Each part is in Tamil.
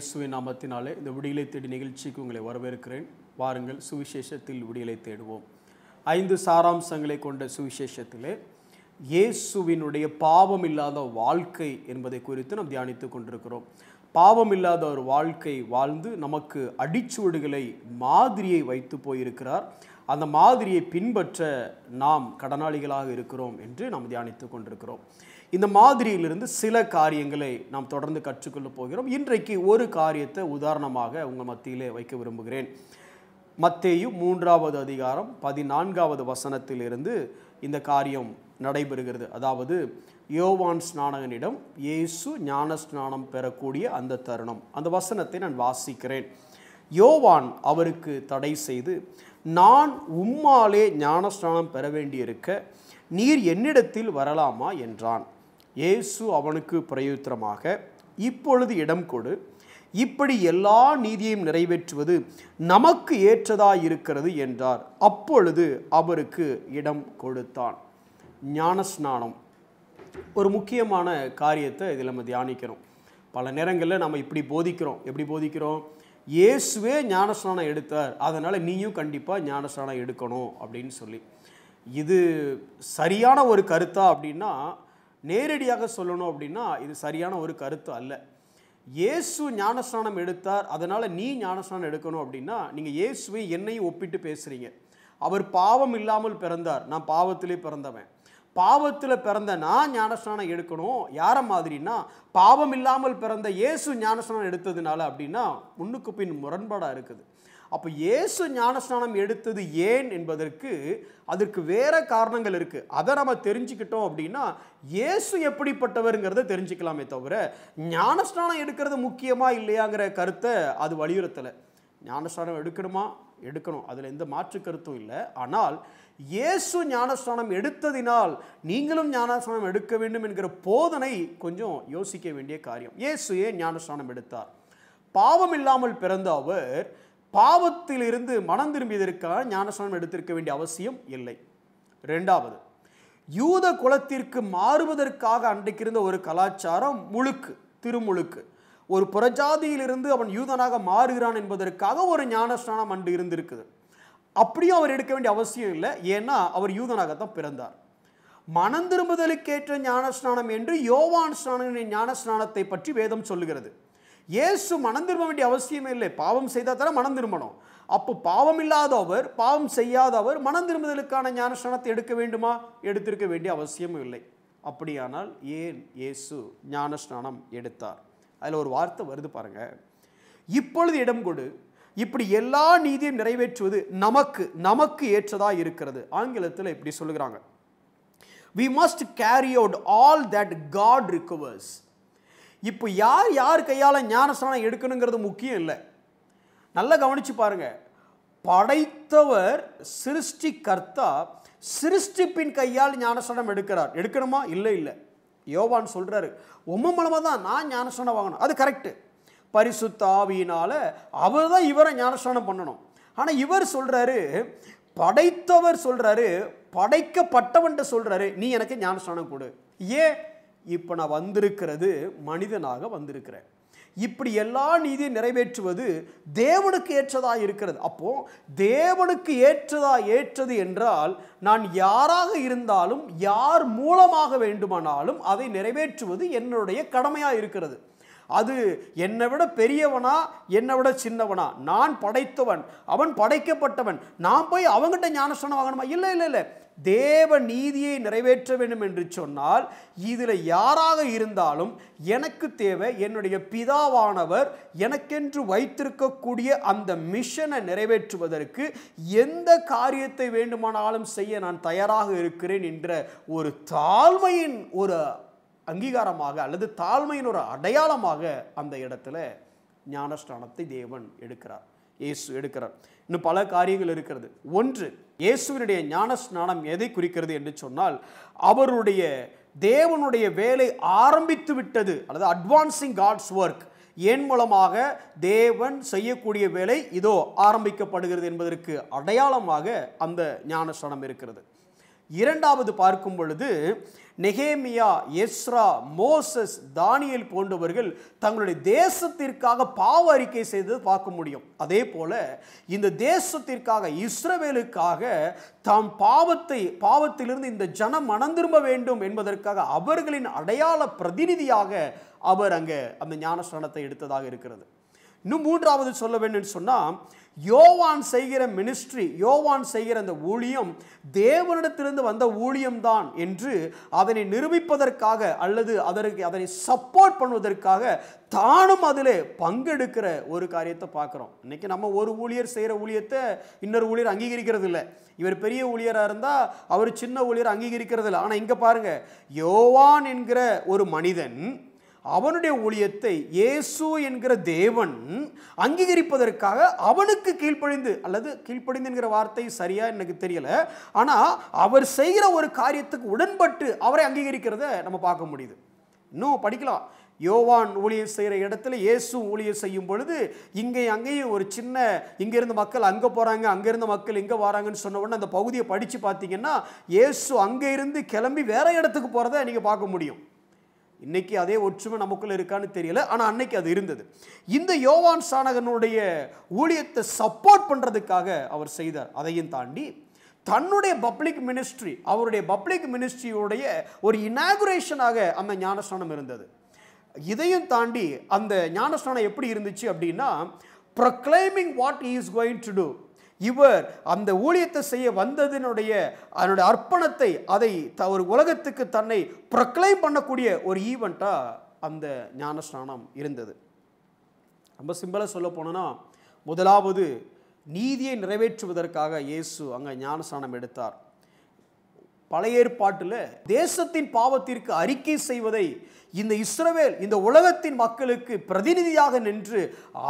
இயேசுவின் நாமத்தினாலே இந்த விடியலை தேடி நிகழ்ச்சிக்கு உங்களை வரவேற்கிறேன் வாருங்கள் சுவிசேஷத்தில் விடியலை தேடுவோம் ஐந்து சாராம்சங்களை கொண்ட சுவிசேஷத்திலே இயேசுவினுடைய பாவம் இல்லாத வாழ்க்கை என்பதை குறித்து நாம் தியானித்து கொண்டிருக்கிறோம் பாவம் இல்லாத ஒரு வாழ்க்கை வாழ்ந்து நமக்கு அடிச்சுவடுகளை மாதிரியை வைத்து போயிருக்கிறார் அந்த மாதிரியை பின்பற்ற நாம் கடனாளிகளாக இருக்கிறோம் என்று நாம் தியானித்து கொண்டிருக்கிறோம் இந்த மாதிரியிலிருந்து சில காரியங்களை நாம் தொடர்ந்து கற்றுக்கொள்ளப் போகிறோம் இன்றைக்கு ஒரு காரியத்தை உதாரணமாக உங்கள் மத்தியிலே வைக்க விரும்புகிறேன் மத்தேயு மூன்றாவது அதிகாரம் பதினான்காவது வசனத்திலிருந்து இந்த காரியம் நடைபெறுகிறது அதாவது யோவான் ஸ்நானகனிடம் இயேசு ஞான ஸ்நானம் பெறக்கூடிய அந்த தருணம் அந்த வசனத்தை நான் வாசிக்கிறேன் யோவான் அவருக்கு தடை செய்து நான் உம்மாலே ஞானஸ்நானம் பெற வேண்டியிருக்க நீர் என்னிடத்தில் வரலாமா என்றான் இயேசு அவனுக்கு பிரயுத்திரமாக இப்பொழுது இடம் கொடு இப்படி எல்லா நீதியையும் நிறைவேற்றுவது நமக்கு ஏற்றதாக இருக்கிறது என்றார் அப்பொழுது அவருக்கு இடம் கொடுத்தான் ஞானஸ்நானம் ஒரு முக்கியமான காரியத்தை இதில் நம்ம தியானிக்கிறோம் பல நேரங்களில் நம்ம இப்படி போதிக்கிறோம் எப்படி போதிக்கிறோம் இயேசுவே ஞானஸ்நானம் எடுத்தார் அதனால் நீயும் கண்டிப்பாக ஞானஸ்நானம் எடுக்கணும் அப்படின்னு சொல்லி இது சரியான ஒரு கருத்தா அப்படின்னா நேரடியாக சொல்லணும் அப்படின்னா இது சரியான ஒரு கருத்து அல்ல இயேசு ஞானஸ்நானம் எடுத்தார் அதனால் நீ ஞானஸ்நானம் எடுக்கணும் அப்படின்னா நீங்கள் இயேசுவை என்னையும் ஒப்பிட்டு பேசுகிறீங்க அவர் பாவம் இல்லாமல் பிறந்தார் நான் பாவத்திலே பிறந்தவன் பாவத்தில் பிறந்த நான் ஞானஸ்நானம் எடுக்கணும் யாரை மாதிரினா பாவம் இல்லாமல் பிறந்த இயேசு ஞானஸ்நானம் எடுத்ததுனால அப்படின்னா முன்னுக்கு பின் முரண்பாடாக இருக்குது அப்போ இயேசு ஞானஸ்நானம் எடுத்தது ஏன் என்பதற்கு அதற்கு வேற காரணங்கள் இருக்குது அதை நம்ம தெரிஞ்சுக்கிட்டோம் அப்படின்னா இயேசு எப்படிப்பட்டவருங்கிறத தெரிஞ்சுக்கலாமே தவிர ஞானஸ்நானம் எடுக்கிறது முக்கியமாக இல்லையாங்கிற கருத்தை அது வலியுறுத்தலை ஞானஸ்நானம் எடுக்கணுமா எடுக்கணும் அதில் எந்த மாற்று கருத்தும் இல்லை ஆனால் இயேசு ஞானஸ்தானம் எடுத்ததினால் நீங்களும் ஞானஸ்தானம் எடுக்க வேண்டும் என்கிற போதனை கொஞ்சம் யோசிக்க வேண்டிய காரியம் இயேசு ஏன் ஞானஸ்தானம் எடுத்தார் பாவம் இல்லாமல் பிறந்த அவர் பாவத்திலிருந்து மனம் திரும்பியதற்காக ஞானஸ்நானம் எடுத்திருக்க வேண்டிய அவசியம் இல்லை ரெண்டாவது யூத குலத்திற்கு மாறுவதற்காக அன்றைக்கு இருந்த ஒரு கலாச்சாரம் முழுக்கு திருமுழுக்கு ஒரு புறஜாதியிலிருந்து அவன் யூதனாக மாறுகிறான் என்பதற்காக ஒரு ஞானஸ்நானம் அன்று இருந்திருக்குது அப்படியும் அவர் எடுக்க வேண்டிய அவசியம் இல்லை ஏன்னா அவர் யூதனாகத்தான் பிறந்தார் மனம் திரும்புதலுக்கேற்ற ஞானஸ்நானம் என்று யோவான் ஸ்நானின் ஞானஸ்நானத்தை பற்றி வேதம் சொல்லுகிறது இயேசு மனம் திரும்ப வேண்டிய அவசியமே இல்லை பாவம் செய்தால் தானே மனம் திரும்பணும் அப்போ பாவம் இல்லாதவர் பாவம் செய்யாதவர் மனம் திரும்புதலுக்கான ஞானஸ்தானத்தை எடுக்க வேண்டுமா எடுத்திருக்க வேண்டிய அவசியமும் இல்லை அப்படியானால் ஏன் இயேசு ஞானஸ்நானம் எடுத்தார் அதில் ஒரு வார்த்தை வருது பாருங்க இப்பொழுது இடம் கொடு இப்படி எல்லா நீதியும் நிறைவேற்றுவது நமக்கு நமக்கு ஏற்றதாக இருக்கிறது ஆங்கிலத்தில் இப்படி சொல்லுகிறாங்க we must carry out all that God recovers இப்போ யார் யார் கையால் ஞானஸ்தானம் எடுக்கணுங்கிறது முக்கியம் இல்லை நல்லா கவனித்து பாருங்கள் படைத்தவர் சிருஷ்டி கர்த்தா சிருஷ்டிப்பின் கையால் ஞானஸ்தானம் எடுக்கிறார் எடுக்கணுமா இல்லை இல்லை யோவான் சொல்கிறாரு உம்ம மூலமாக தான் நான் ஞானஸ்தானம் வாங்கணும் அது கரெக்டு பரிசுத்த ஆவியினால் அவர் தான் இவரை ஞானஸ்தானம் பண்ணணும் ஆனால் இவர் சொல்கிறாரு படைத்தவர் சொல்கிறாரு படைக்கப்பட்டவன்ட்டு சொல்கிறாரு நீ எனக்கு ஞானஸ்தானம் கொடு ஏன் இப்போ நான் வந்திருக்கிறது மனிதனாக வந்திருக்கிறேன் இப்படி எல்லா நீதியும் நிறைவேற்றுவது தேவனுக்கு ஏற்றதா இருக்கிறது அப்போ தேவனுக்கு ஏற்றதா ஏற்றது என்றால் நான் யாராக இருந்தாலும் யார் மூலமாக வேண்டுமானாலும் அதை நிறைவேற்றுவது என்னுடைய கடமையாக இருக்கிறது அது என்னை விட பெரியவனா என்னை விட சின்னவனா நான் படைத்தவன் அவன் படைக்கப்பட்டவன் நான் போய் அவங்ககிட்ட ஞானஸ்தானம் வாங்கணுமா இல்லை இல்லை இல்லை தேவ நீதியை நிறைவேற்ற வேண்டும் என்று சொன்னால் இதில் யாராக இருந்தாலும் எனக்கு தேவை என்னுடைய பிதாவானவர் எனக்கென்று வைத்திருக்கக்கூடிய அந்த மிஷனை நிறைவேற்றுவதற்கு எந்த காரியத்தை வேண்டுமானாலும் செய்ய நான் தயாராக இருக்கிறேன் என்ற ஒரு தாழ்மையின் ஒரு அங்கீகாரமாக அல்லது தாழ்மையின் ஒரு அடையாளமாக அந்த இடத்துல ஞானஸ்தானத்தை தேவன் எடுக்கிறார் இயேசு எடுக்கிறார் இன்னும் பல காரியங்கள் இருக்கிறது ஒன்று இயேசுவினுடைய ஞான ஸ்நானம் எதை குறிக்கிறது என்று சொன்னால் அவருடைய தேவனுடைய வேலை ஆரம்பித்து விட்டது அல்லது அட்வான்சிங் காட்ஸ் ஒர்க் ஏன் மூலமாக தேவன் செய்யக்கூடிய வேலை இதோ ஆரம்பிக்கப்படுகிறது என்பதற்கு அடையாளமாக அந்த ஞானஸ்தானம் இருக்கிறது இரண்டாவது பார்க்கும் பொழுது நெகேமியா எஸ்ரா மோசஸ் தானியல் போன்றவர்கள் தங்களுடைய தேசத்திற்காக பாவ அறிக்கை செய்தது பார்க்க முடியும் அதே போல இந்த தேசத்திற்காக இஸ்ரவேலுக்காக தாம் பாவத்தை பாவத்திலிருந்து இந்த ஜனம் மனந்திரும்ப வேண்டும் என்பதற்காக அவர்களின் அடையாள பிரதிநிதியாக அவர் அங்கே அந்த ஞானஸ்தானத்தை எடுத்ததாக இருக்கிறது இன்னும் மூன்றாவது சொல்ல வேண்டும் சொன்னால் யோவான் செய்கிற மினிஸ்ட்ரி யோவான் செய்கிற அந்த ஊழியம் தேவனிடத்திலிருந்து வந்த ஊழியம்தான் என்று அதனை நிரூபிப்பதற்காக அல்லது அதற்கு அதனை சப்போர்ட் பண்ணுவதற்காக தானும் அதில் பங்கெடுக்கிற ஒரு காரியத்தை பார்க்குறோம் இன்றைக்கி நம்ம ஒரு ஊழியர் செய்கிற ஊழியத்தை இன்னொரு ஊழியர் அங்கீகரிக்கிறது இல்லை இவர் பெரிய ஊழியராக இருந்தால் அவர் சின்ன ஊழியர் அங்கீகரிக்கிறது இல்லை ஆனால் இங்கே பாருங்கள் யோவான் என்கிற ஒரு மனிதன் அவனுடைய ஊழியத்தை இயேசு என்கிற தேவன் அங்கீகரிப்பதற்காக அவனுக்கு கீழ்ப்படிந்து அல்லது கீழ்ப்படிந்து என்கிற வார்த்தை சரியா எனக்கு தெரியல ஆனால் அவர் செய்கிற ஒரு காரியத்துக்கு உடன்பட்டு அவரை அங்கீகரிக்கிறத நம்ம பார்க்க முடியுது இன்னும் படிக்கலாம் யோவான் ஊழியர் செய்கிற இடத்துல இயேசு ஊழியர் செய்யும் பொழுது இங்கே அங்கேயும் ஒரு சின்ன இங்கேருந்து மக்கள் அங்கே போகிறாங்க அங்கேருந்து மக்கள் இங்கே வராங்கன்னு சொன்ன உடனே அந்த பகுதியை படித்து பார்த்தீங்கன்னா இயேசு அங்கே இருந்து கிளம்பி வேறு இடத்துக்கு போகிறத நீங்கள் பார்க்க முடியும் இன்னைக்கு அதே ஒற்றுமை நமக்குள்ள இருக்கான்னு தெரியல ஆனால் அன்னைக்கு அது இருந்தது இந்த யோவான் சாணகனுடைய ஊழியத்தை சப்போர்ட் பண்ணுறதுக்காக அவர் செய்தார் அதையும் தாண்டி தன்னுடைய பப்ளிக் மினிஸ்ட்ரி அவருடைய பப்ளிக் மினிஸ்ட்ரியுடைய ஒரு இனாகுரேஷனாக அந்த ஞானஸ்தானம் இருந்தது இதையும் தாண்டி அந்த ஞானஸ்தானம் எப்படி இருந்துச்சு அப்படின்னா proclaiming what is going to do இவர் அந்த ஊழியத்தை செய்ய வந்ததினுடைய அதனுடைய அர்ப்பணத்தை அதை த ஒரு உலகத்துக்கு தன்னை ப்ரொக்ளைம் பண்ணக்கூடிய ஒரு ஈவெண்ட்டாக அந்த ஞானஸ்நானம் இருந்தது ரொம்ப சிம்பிளாக சொல்ல போனோன்னா முதலாவது நீதியை நிறைவேற்றுவதற்காக இயேசு அங்கே ஞானஸ்நானம் எடுத்தார் பழைய ஏற்பாட்டில் தேசத்தின் பாவத்திற்கு அறிக்கை செய்வதை இந்த இஸ்ரவேல் இந்த உலகத்தின் மக்களுக்கு பிரதிநிதியாக நின்று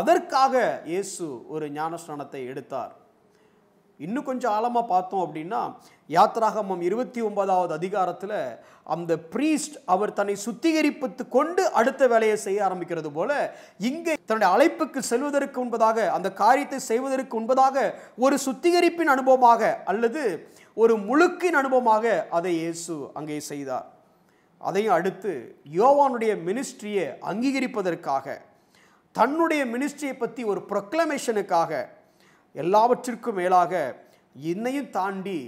அதற்காக இயேசு ஒரு ஞானஸ்நானத்தை எடுத்தார் இன்னும் கொஞ்சம் ஆழமாக பார்த்தோம் அப்படின்னா யாத்ராகமம் இருபத்தி ஒன்பதாவது அதிகாரத்தில் அந்த ப்ரீஸ்ட் அவர் தன்னை சுத்திகரிப்பத்து கொண்டு அடுத்த வேலையை செய்ய ஆரம்பிக்கிறது போல இங்கே தன்னுடைய அழைப்புக்கு செல்வதற்கு உண்பதாக அந்த காரியத்தை செய்வதற்கு உண்பதாக ஒரு சுத்திகரிப்பின் அனுபவமாக அல்லது ஒரு முழுக்கின் அனுபவமாக அதை இயேசு அங்கே செய்தார் அதையும் அடுத்து யோவானுடைய மினிஸ்ட்ரியை அங்கீகரிப்பதற்காக தன்னுடைய மினிஸ்ட்ரியை பற்றி ஒரு ப்ரொக்ளமேஷனுக்காக எல்லாவற்றிற்கும் மேலாக என்னையும் தாண்டி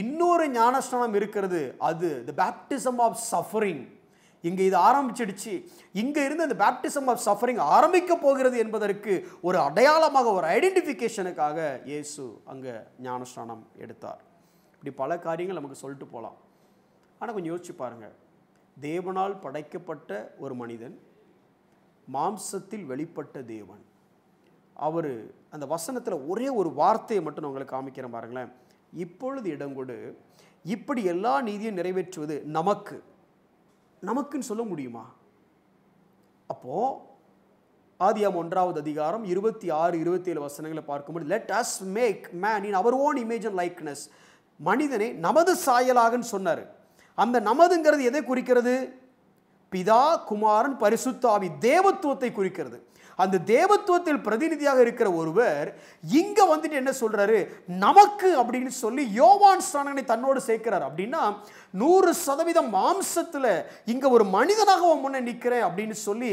இன்னொரு ஞானஸ்தானம் இருக்கிறது அது த பேப்டிசம் ஆஃப் சஃபரிங் இங்கே இது ஆரம்பிச்சிடுச்சு இங்கே இருந்து அந்த பேப்டிசம் ஆஃப் சஃபரிங் ஆரம்பிக்க போகிறது என்பதற்கு ஒரு அடையாளமாக ஒரு ஐடென்டிஃபிகேஷனுக்காக இயேசு அங்கே ஞானஸ்நானம் எடுத்தார் இப்படி பல காரியங்கள் நமக்கு சொல்லிட்டு போகலாம் ஆனால் கொஞ்சம் யோசிச்சு பாருங்கள் தேவனால் படைக்கப்பட்ட ஒரு மனிதன் மாம்சத்தில் வெளிப்பட்ட தேவன் அவர் அந்த வசனத்தில் ஒரே ஒரு வார்த்தையை மட்டும் நான் உங்களுக்கு காமிக்கிறேன் பாருங்களேன் இப்பொழுது இடம் கொடு இப்படி எல்லா நீதியும் நிறைவேற்றுவது நமக்கு நமக்குன்னு சொல்ல முடியுமா அப்போது ஆதியாம் ஒன்றாவது அதிகாரம் இருபத்தி ஆறு இருபத்தி ஏழு வசனங்களை பார்க்கும்போது let us make man in our own image and likeness மனிதனை நமது சாயலாகன்னு சொன்னார் அந்த நமதுங்கிறது எதை குறிக்கிறது பிதா குமாரன் பரிசுத்தாவி தேவத்துவத்தை குறிக்கிறது அந்த தேவத்துவத்தில் பிரதிநிதியாக இருக்கிற ஒருவர் இங்க வந்துட்டு என்ன சொல்றாரு நமக்கு அப்படின்னு சொல்லி யோவான் ஸ்நானனை தன்னோடு சேர்க்கிறார் அப்படின்னா நூறு சதவீதம் மாம்சத்துல இங்க ஒரு மனிதனாக முன்னே நிற்கிறேன் அப்படின்னு சொல்லி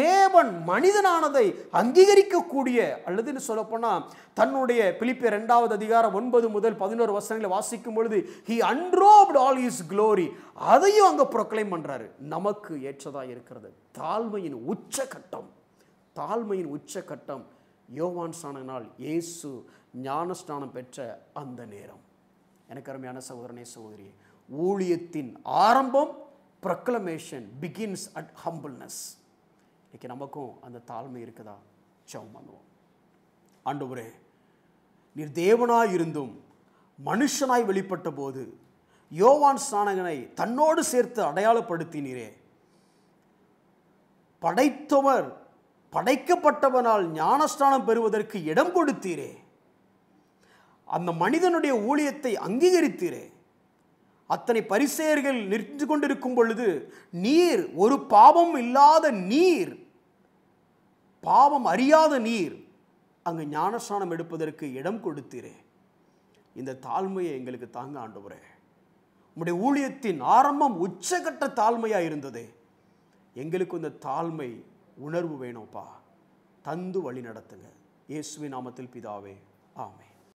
தேவன் மனிதனானதை அங்கீகரிக்கக்கூடிய அல்லதுன்னு சொல்லப்போனா தன்னுடைய பிலிப்பிய ரெண்டாவது அதிகாரம் ஒன்பது முதல் பதினோரு வசனங்களை வாசிக்கும் பொழுது he unrobed all his glory அதையும் அங்கே ப்ரொக்ளைம் பண்ணுறாரு நமக்கு ஏற்றதாக இருக்கிறது தாழ்மையின் கட்டம் தாழ்மையின் உச்சகட்டம் யோவான் ஸ்நானனால் இயேசு ஞானஸ்நானம் பெற்ற அந்த நேரம் எனக்கு அருமையான சகோதரனே சகோதரி ஊழியத்தின் ஆரம்பம் ப்ரக்ளமேஷன் பிகின்ஸ் அட் ஹம்பிள்னஸ் இன்றைக்கி நமக்கும் அந்த தாழ்மை இருக்குதா ஜெபம் பண்ணுவோம் ஆண்டவரே நீர் தேவனாய் இருந்தும் மனுஷனாய் வெளிப்பட்ட போது யோவான் ஸ்நானகனை தன்னோடு சேர்த்து அடையாளப்படுத்தினீரே படைத்தவர் படைக்கப்பட்டவனால் ஞானஸ்தானம் பெறுவதற்கு இடம் கொடுத்தீரே அந்த மனிதனுடைய ஊழியத்தை அங்கீகரித்தீரே அத்தனை பரிசெயர்கள் நிறுத்து கொண்டிருக்கும் பொழுது நீர் ஒரு பாவம் இல்லாத நீர் பாவம் அறியாத நீர் அங்கு ஞானஸ்தானம் எடுப்பதற்கு இடம் கொடுத்தீரே இந்த தாழ்மையை எங்களுக்கு தாங்க ஆண்டு உடைய ஊழியத்தின் ஆரம்பம் உச்சகட்ட தாழ்மையாக இருந்ததே எங்களுக்கு இந்த தாழ்மை உணர்வு வேணும்ப்பா தந்து வழி நடத்துங்க இயேசுவின் நாமத்தில் பிதாவே ஆமே